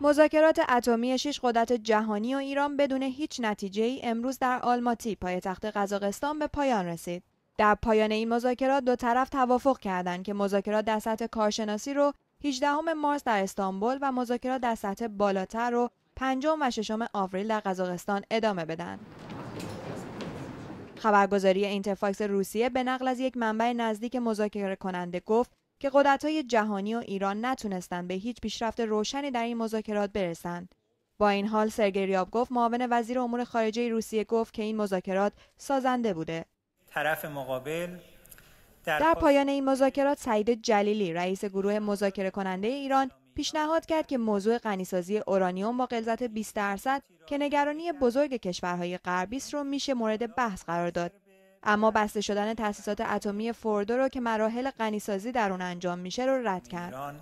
مذاکرات اتمی شش قدرت جهانی و ایران بدون هیچ نتیجه ای امروز در آلماتی پایتخت قزاقستان به پایان رسید. در پایان این مذاکرات دو طرف توافق کردند که مذاکرات در سطح کارشناسی رو 18 مارس در استانبول و مذاکرات در سطح بالاتر رو 5 و 6 آوریل در قزاقستان ادامه بدن. خبرگزاری اینترفاکس روسیه به نقل از یک منبع نزدیک مذاکره کننده گفت که قدرت‌های جهانی و ایران نتونستند به هیچ پیشرفت روشنی در این مذاکرات برسند. با این حال سرگریاب گفت، معاون وزیر امور خارجه روسیه گفت که این مذاکرات سازنده بوده. طرف مقابل در, پایان این مذاکرات سعید جلیلی رئیس گروه مذاکره کننده ایران پیشنهاد کرد که موضوع غنیسازی اورانیوم با غلظت 20 درصد که نگرانی بزرگ کشورهای غربی است رو میشه مورد بحث قرار داد اما بسته شدن تاسیسات اتمی فوردو رو که مراحل غنیسازی در اون انجام میشه رو رد کرد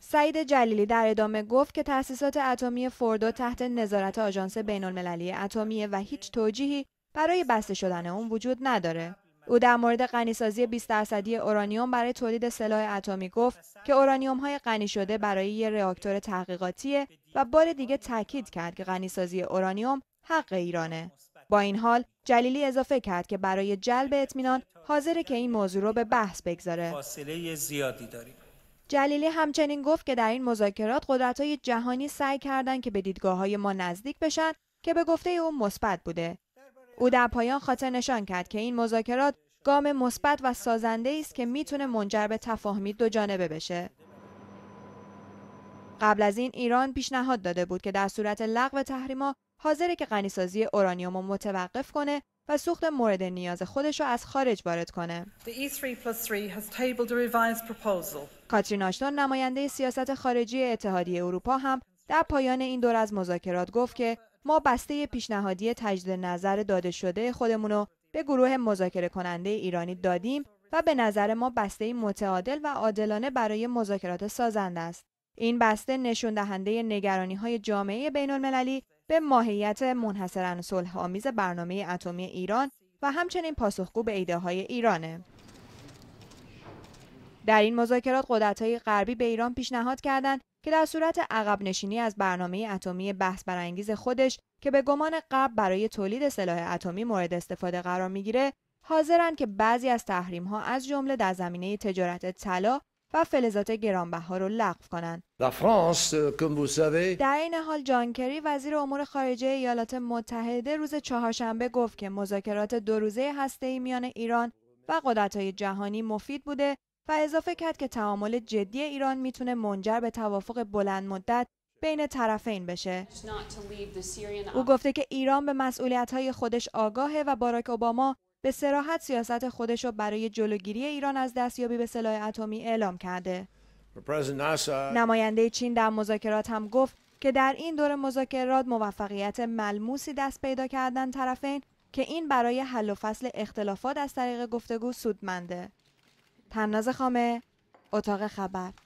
سعید جلیلی در ادامه گفت که تاسیسات اتمی فوردو تحت نظارت آژانس المللی اتمی و هیچ توجیهی برای بسته شدن اون وجود نداره. او در مورد غنیسازی 20 درصدی اورانیوم برای تولید سلاح اتمی گفت که اورانیوم های غنی شده برای یک راکتور تحقیقاتیه و بار دیگه تاکید کرد که غنیسازی اورانیوم حق ایرانه. با این حال جلیلی اضافه کرد که برای جلب اطمینان حاضره که این موضوع رو به بحث بگذاره. فاصله زیادی داریم. جلیلی همچنین گفت که در این مذاکرات های جهانی سعی کردند که به های ما نزدیک بشن که به گفته او مثبت بوده. او در پایان خاطر نشان کرد که این مذاکرات گام مثبت و سازنده است که میتونه منجر به تفاهمی دو جانبه بشه. قبل از این ایران پیشنهاد داده بود که در صورت لغو تحریما حاضره که غنیسازی اورانیوم رو متوقف کنه و سوخت مورد نیاز خودش رو از خارج وارد کنه. E کاترین آشتون نماینده سیاست خارجی اتحادیه اروپا هم در پایان این دور از مذاکرات گفت که ما بسته پیشنهادی تجدید نظر داده شده خودمون رو به گروه مذاکره کننده ایرانی دادیم و به نظر ما بسته متعادل و عادلانه برای مذاکرات سازنده است. این بسته نشون دهنده نگرانی های جامعه بین المللی به ماهیت منحصرا آمیز برنامه اتمی ایران و همچنین پاسخگو به ایده های ایرانه. در این مذاکرات های غربی به ایران پیشنهاد کردند که در صورت عقب نشینی از برنامه اتمی بحث برانگیز خودش که به گمان قبل برای تولید سلاح اتمی مورد استفاده قرار میگیره، حاضرند که بعضی از تحریم ها از جمله در زمینه تجارت طلا و فلزات گرانبها رو لغو کنند. Euh, در این حال جان کری وزیر امور خارجه ایالات متحده روز چهارشنبه گفت که مذاکرات دو روزه ای میان ایران و قدرت‌های جهانی مفید بوده و اضافه کرد که تعامل جدی ایران میتونه منجر به توافق بلند مدت بین طرفین بشه. او گفته که ایران به مسئولیت خودش آگاهه و باراک اوباما به سراحت سیاست خودش را برای جلوگیری ایران از دستیابی به سلاح اتمی اعلام کرده. نماینده چین در مذاکرات هم گفت که در این دور مذاکرات موفقیت ملموسی دست پیدا کردن طرفین که این برای حل و فصل اختلافات از طریق گفتگو سودمنده. تمناز خامه، اتاق خبر